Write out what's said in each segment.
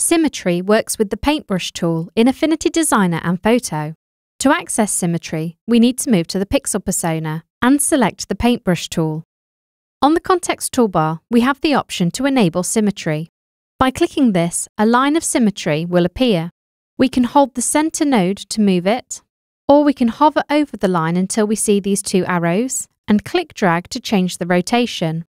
Symmetry works with the paintbrush tool in Affinity Designer and Photo. To access Symmetry, we need to move to the Pixel Persona and select the paintbrush tool. On the context toolbar, we have the option to enable symmetry. By clicking this, a line of symmetry will appear. We can hold the center node to move it, or we can hover over the line until we see these two arrows and click drag to change the rotation.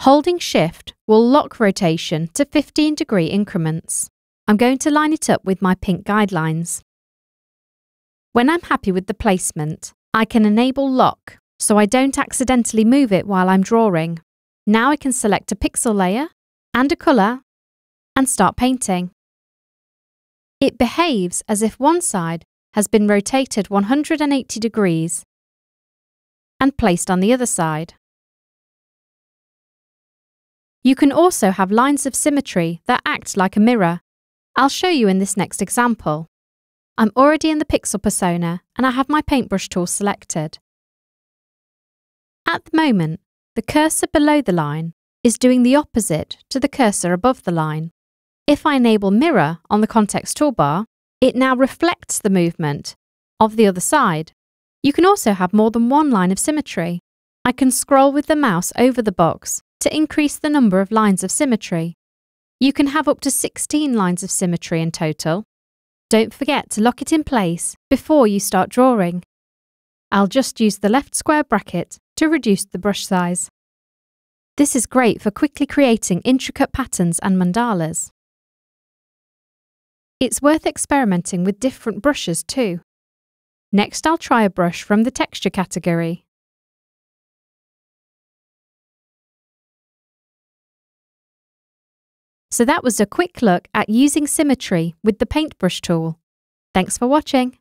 Holding shift will lock rotation to 15 degree increments. I'm going to line it up with my pink guidelines. When I'm happy with the placement, I can enable lock so I don't accidentally move it while I'm drawing. Now I can select a pixel layer and a colour and start painting. It behaves as if one side has been rotated 180 degrees and placed on the other side. You can also have lines of symmetry that act like a mirror. I'll show you in this next example. I'm already in the pixel persona and I have my paintbrush tool selected. At the moment, the cursor below the line is doing the opposite to the cursor above the line. If I enable mirror on the context toolbar, it now reflects the movement of the other side. You can also have more than one line of symmetry. I can scroll with the mouse over the box to increase the number of lines of symmetry. You can have up to 16 lines of symmetry in total. Don't forget to lock it in place before you start drawing. I'll just use the left square bracket to reduce the brush size. This is great for quickly creating intricate patterns and mandalas. It's worth experimenting with different brushes too. Next I'll try a brush from the texture category. So that was a quick look at using symmetry with the paintbrush tool. Thanks for watching.